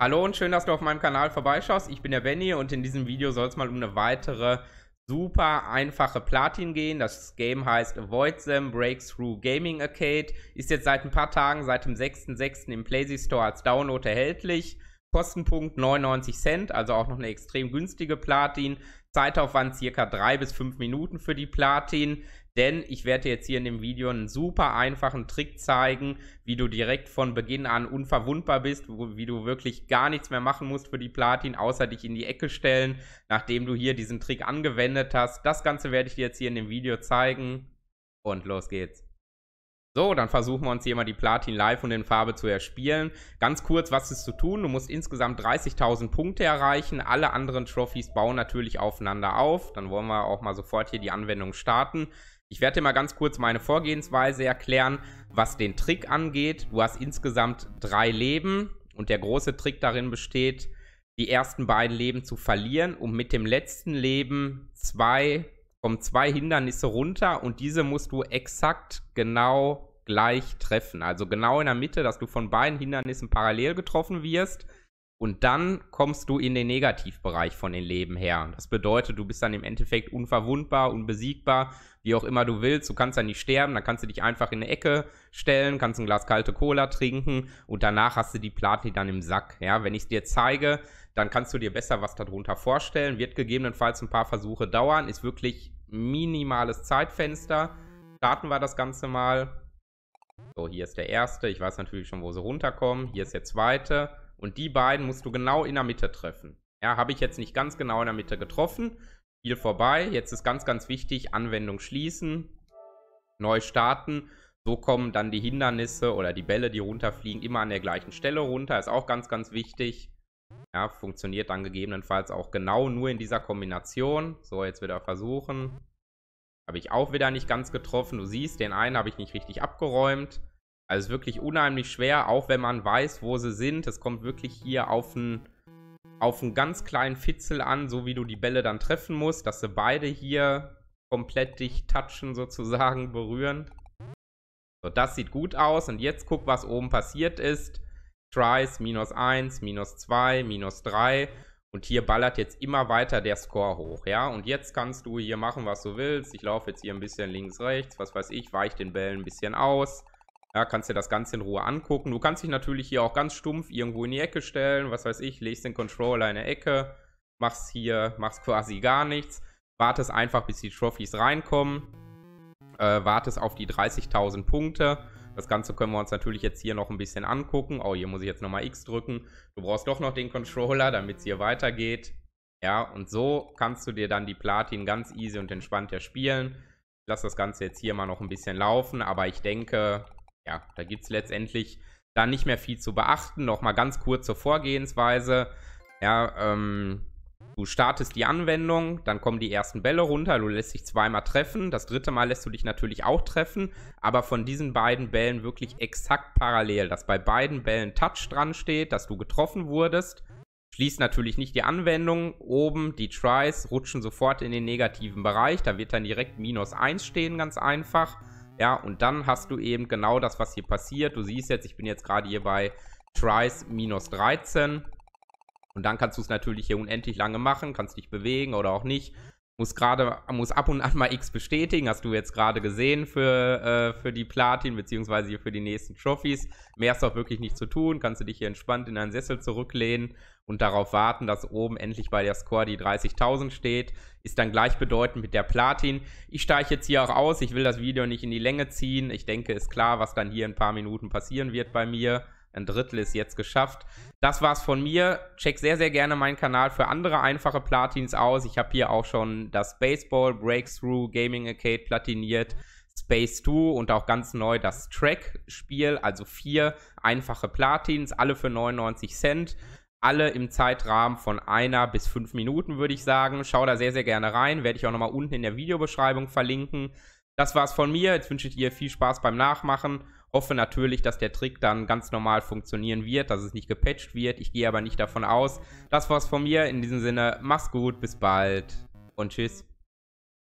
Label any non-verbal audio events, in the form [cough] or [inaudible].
Hallo und schön, dass du auf meinem Kanal vorbeischaust. Ich bin der Benny und in diesem Video soll es mal um eine weitere super einfache Platin gehen. Das Game heißt Avoid Them Breakthrough Gaming Arcade. Ist jetzt seit ein paar Tagen, seit dem 6.6. im Playsee Store als Download erhältlich. Kostenpunkt 99 Cent, also auch noch eine extrem günstige Platin. Zeitaufwand circa 3 bis 5 Minuten für die Platin denn ich werde jetzt hier in dem Video einen super einfachen Trick zeigen, wie du direkt von Beginn an unverwundbar bist, wo, wie du wirklich gar nichts mehr machen musst für die Platin, außer dich in die Ecke stellen, nachdem du hier diesen Trick angewendet hast. Das Ganze werde ich dir jetzt hier in dem Video zeigen und los geht's. So, dann versuchen wir uns hier mal die Platin live und in Farbe zu erspielen. Ganz kurz, was ist zu tun? Du musst insgesamt 30.000 Punkte erreichen. Alle anderen Trophys bauen natürlich aufeinander auf. Dann wollen wir auch mal sofort hier die Anwendung starten. Ich werde dir mal ganz kurz meine Vorgehensweise erklären, was den Trick angeht. Du hast insgesamt drei Leben und der große Trick darin besteht, die ersten beiden Leben zu verlieren, um mit dem letzten Leben zwei, um zwei Hindernisse runter und diese musst du exakt genau gleich treffen. Also genau in der Mitte, dass du von beiden Hindernissen parallel getroffen wirst. Und dann kommst du in den Negativbereich von den Leben her. Das bedeutet, du bist dann im Endeffekt unverwundbar, unbesiegbar, wie auch immer du willst. Du kannst dann nicht sterben, dann kannst du dich einfach in eine Ecke stellen, kannst ein Glas kalte Cola trinken und danach hast du die Platin dann im Sack. Ja, wenn ich es dir zeige, dann kannst du dir besser was darunter vorstellen. Wird gegebenenfalls ein paar Versuche dauern, ist wirklich minimales Zeitfenster. Starten wir das Ganze mal. So, hier ist der erste. Ich weiß natürlich schon, wo sie runterkommen. Hier ist der zweite. Und die beiden musst du genau in der Mitte treffen. Ja, habe ich jetzt nicht ganz genau in der Mitte getroffen. Spiel vorbei. Jetzt ist ganz, ganz wichtig, Anwendung schließen, neu starten. So kommen dann die Hindernisse oder die Bälle, die runterfliegen, immer an der gleichen Stelle runter. Ist auch ganz, ganz wichtig. Ja, funktioniert dann gegebenenfalls auch genau nur in dieser Kombination. So, jetzt wieder versuchen. Habe ich auch wieder nicht ganz getroffen. Du siehst, den einen habe ich nicht richtig abgeräumt. Also wirklich unheimlich schwer, auch wenn man weiß, wo sie sind. Es kommt wirklich hier auf einen, auf einen ganz kleinen Fitzel an, so wie du die Bälle dann treffen musst, dass sie beide hier komplett dich touchen sozusagen, [laughs] berühren. So, das sieht gut aus. Und jetzt guck, was oben passiert ist. Tries, minus 1, minus 2, minus 3. Und hier ballert jetzt immer weiter der Score hoch, ja. Und jetzt kannst du hier machen, was du willst. Ich laufe jetzt hier ein bisschen links, rechts, was weiß ich, weiche den Bällen ein bisschen aus. Ja, kannst dir das Ganze in Ruhe angucken. Du kannst dich natürlich hier auch ganz stumpf irgendwo in die Ecke stellen, was weiß ich, legst den Controller in der Ecke, machst hier, machst quasi gar nichts, wartest einfach, bis die Trophys reinkommen, äh, wartest auf die 30.000 Punkte. Das Ganze können wir uns natürlich jetzt hier noch ein bisschen angucken. Oh, hier muss ich jetzt nochmal X drücken. Du brauchst doch noch den Controller, damit es hier weitergeht. Ja, und so kannst du dir dann die Platin ganz easy und entspannt erspielen. Ich lasse das Ganze jetzt hier mal noch ein bisschen laufen, aber ich denke, ja, da gibt es letztendlich dann nicht mehr viel zu beachten. Nochmal ganz kurz zur Vorgehensweise. Ja, ähm, du startest die Anwendung, dann kommen die ersten Bälle runter, du lässt dich zweimal treffen, das dritte Mal lässt du dich natürlich auch treffen, aber von diesen beiden Bällen wirklich exakt parallel, dass bei beiden Bällen Touch dran steht, dass du getroffen wurdest. Schließt natürlich nicht die Anwendung. Oben die Tries rutschen sofort in den negativen Bereich. Da wird dann direkt minus 1 stehen, ganz einfach. Ja, und dann hast du eben genau das, was hier passiert. Du siehst jetzt, ich bin jetzt gerade hier bei Tries minus 13. Und dann kannst du es natürlich hier unendlich lange machen, kannst dich bewegen oder auch nicht muss gerade, muss ab und an mal X bestätigen, hast du jetzt gerade gesehen für, äh, für die Platin, beziehungsweise für die nächsten Trophies. Mehr ist auch wirklich nicht zu tun, kannst du dich hier entspannt in deinen Sessel zurücklehnen und darauf warten, dass oben endlich bei der Score die 30.000 steht. Ist dann gleichbedeutend mit der Platin. Ich steige jetzt hier auch aus, ich will das Video nicht in die Länge ziehen. Ich denke, ist klar, was dann hier in ein paar Minuten passieren wird bei mir. Ein Drittel ist jetzt geschafft. Das war's von mir. Check sehr, sehr gerne meinen Kanal für andere einfache Platins aus. Ich habe hier auch schon das Baseball Breakthrough Gaming Arcade platiniert. Space 2 und auch ganz neu das Track-Spiel, also vier einfache Platins, alle für 99 Cent, alle im Zeitrahmen von einer bis fünf Minuten, würde ich sagen. Schau da sehr, sehr gerne rein, werde ich auch nochmal unten in der Videobeschreibung verlinken. Das war's von mir, jetzt wünsche ich dir viel Spaß beim Nachmachen Hoffe natürlich, dass der Trick dann ganz normal funktionieren wird, dass es nicht gepatcht wird. Ich gehe aber nicht davon aus. Das war's von mir. In diesem Sinne, mach's gut, bis bald und tschüss.